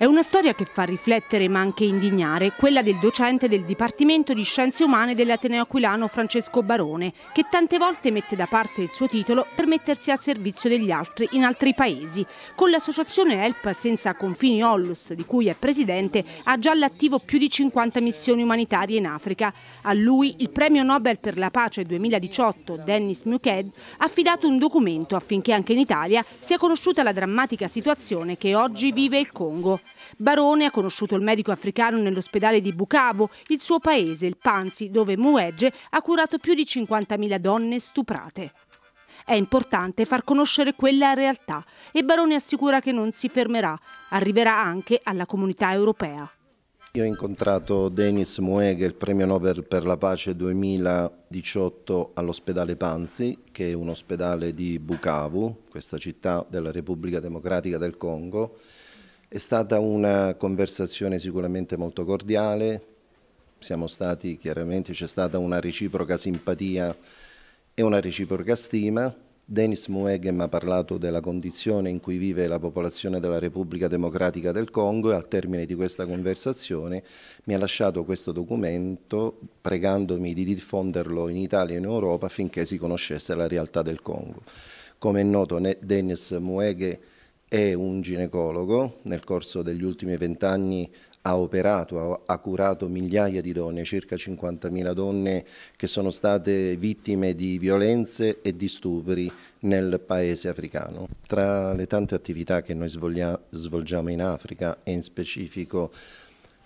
È una storia che fa riflettere ma anche indignare, quella del docente del Dipartimento di Scienze Umane dell'Ateneo Aquilano Francesco Barone, che tante volte mette da parte il suo titolo per mettersi al servizio degli altri in altri paesi. Con l'associazione Help Senza Confini Ollus, di cui è presidente, ha già all'attivo più di 50 missioni umanitarie in Africa. A lui il premio Nobel per la pace 2018, Dennis Mukwege, ha affidato un documento affinché anche in Italia sia conosciuta la drammatica situazione che oggi vive il Congo. Barone ha conosciuto il medico africano nell'ospedale di Bucavo, il suo paese, il Panzi, dove Muege ha curato più di 50.000 donne stuprate. È importante far conoscere quella realtà e Barone assicura che non si fermerà, arriverà anche alla comunità europea. Io ho incontrato Denis Muege, il premio Nobel per la pace 2018 all'ospedale Panzi, che è un ospedale di Bukavu, questa città della Repubblica Democratica del Congo, è stata una conversazione sicuramente molto cordiale, siamo stati chiaramente, c'è stata una reciproca simpatia e una reciproca stima. Denis Muegem ha parlato della condizione in cui vive la popolazione della Repubblica Democratica del Congo e al termine di questa conversazione mi ha lasciato questo documento pregandomi di diffonderlo in Italia e in Europa affinché si conoscesse la realtà del Congo. Come è noto, Denis Muegem è un ginecologo, nel corso degli ultimi vent'anni ha operato, ha curato migliaia di donne, circa 50.000 donne che sono state vittime di violenze e di stupri nel paese africano. Tra le tante attività che noi svolgiamo in Africa e in specifico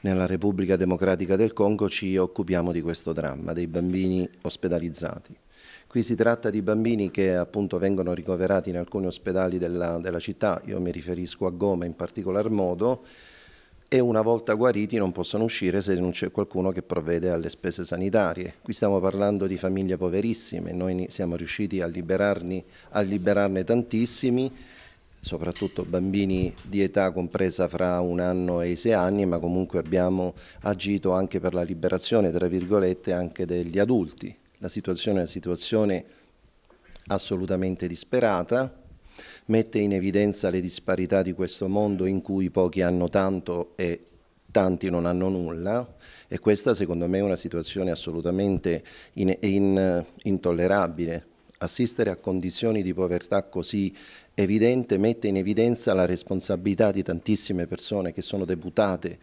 nella Repubblica Democratica del Congo ci occupiamo di questo dramma, dei bambini ospedalizzati. Qui si tratta di bambini che appunto vengono ricoverati in alcuni ospedali della, della città, io mi riferisco a Goma in particolar modo, e una volta guariti non possono uscire se non c'è qualcuno che provvede alle spese sanitarie. Qui stiamo parlando di famiglie poverissime, noi siamo riusciti a, a liberarne tantissimi, soprattutto bambini di età compresa fra un anno e i sei anni, ma comunque abbiamo agito anche per la liberazione, tra virgolette, anche degli adulti la situazione è una situazione assolutamente disperata, mette in evidenza le disparità di questo mondo in cui pochi hanno tanto e tanti non hanno nulla e questa secondo me è una situazione assolutamente in, in, intollerabile. Assistere a condizioni di povertà così evidente mette in evidenza la responsabilità di tantissime persone che sono deputate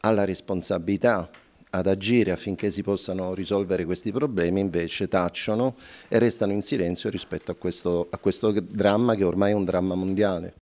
alla responsabilità ad agire affinché si possano risolvere questi problemi invece tacciono e restano in silenzio rispetto a questo, a questo dramma che ormai è un dramma mondiale.